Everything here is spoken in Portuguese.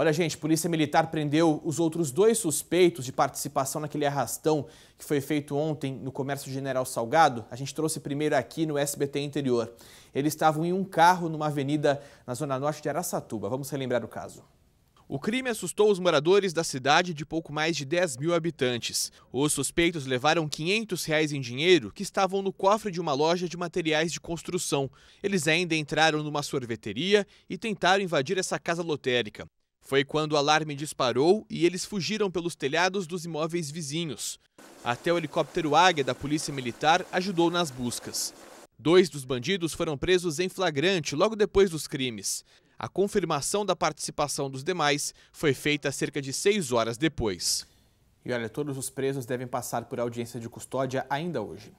Olha, gente, Polícia Militar prendeu os outros dois suspeitos de participação naquele arrastão que foi feito ontem no Comércio General Salgado. A gente trouxe primeiro aqui no SBT Interior. Eles estavam em um carro numa avenida na zona norte de Araçatuba. Vamos relembrar o caso. O crime assustou os moradores da cidade de pouco mais de 10 mil habitantes. Os suspeitos levaram 500 reais em dinheiro que estavam no cofre de uma loja de materiais de construção. Eles ainda entraram numa sorveteria e tentaram invadir essa casa lotérica. Foi quando o alarme disparou e eles fugiram pelos telhados dos imóveis vizinhos. Até o helicóptero Águia da Polícia Militar ajudou nas buscas. Dois dos bandidos foram presos em flagrante logo depois dos crimes. A confirmação da participação dos demais foi feita cerca de seis horas depois. E olha, todos os presos devem passar por audiência de custódia ainda hoje.